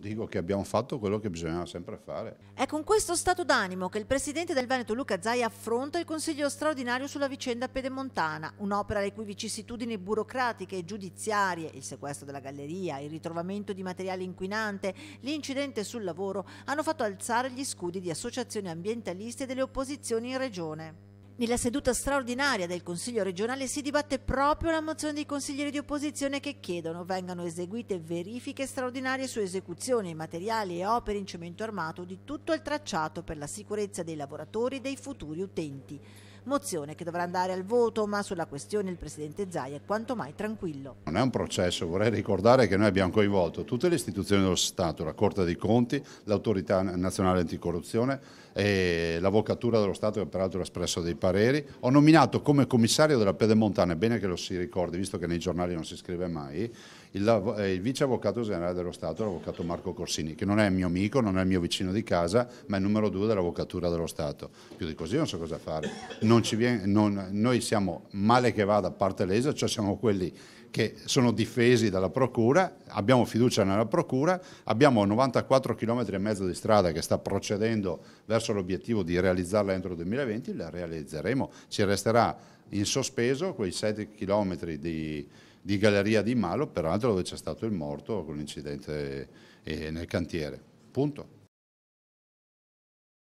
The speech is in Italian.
Dico che abbiamo fatto quello che bisognava sempre fare. È con questo stato d'animo che il presidente del Veneto Luca Zai affronta il Consiglio straordinario sulla vicenda pedemontana, un'opera le cui vicissitudini burocratiche e giudiziarie, il sequestro della galleria, il ritrovamento di materiale inquinante, l'incidente sul lavoro, hanno fatto alzare gli scudi di associazioni ambientaliste e delle opposizioni in regione. Nella seduta straordinaria del Consiglio regionale si dibatte proprio la mozione dei consiglieri di opposizione che chiedono vengano eseguite verifiche straordinarie su esecuzioni, materiali e opere in cemento armato di tutto il tracciato per la sicurezza dei lavoratori e dei futuri utenti mozione che dovrà andare al voto, ma sulla questione il Presidente Zai è quanto mai tranquillo. Non è un processo, vorrei ricordare che noi abbiamo coinvolto tutte le istituzioni dello Stato, la Corte dei Conti, l'Autorità Nazionale Anticorruzione e l'Avvocatura dello Stato che peraltro ha espresso dei pareri. Ho nominato come commissario della Pedemontana, è bene che lo si ricordi visto che nei giornali non si scrive mai, il, eh, il vice avvocato generale dello Stato, l'avvocato Marco Corsini, che non è mio amico, non è il mio vicino di casa, ma è il numero due dell'avvocatura dello Stato. Più di così non so cosa fare viene, non, noi siamo male che vada a parte lesa, cioè siamo quelli che sono difesi dalla Procura, abbiamo fiducia nella Procura, abbiamo 94 km e mezzo di strada che sta procedendo verso l'obiettivo di realizzarla entro il 2020, la realizzeremo, ci resterà in sospeso quei 7 km di, di galleria di Malo, peraltro dove c'è stato il morto con l'incidente eh, nel cantiere. Punto.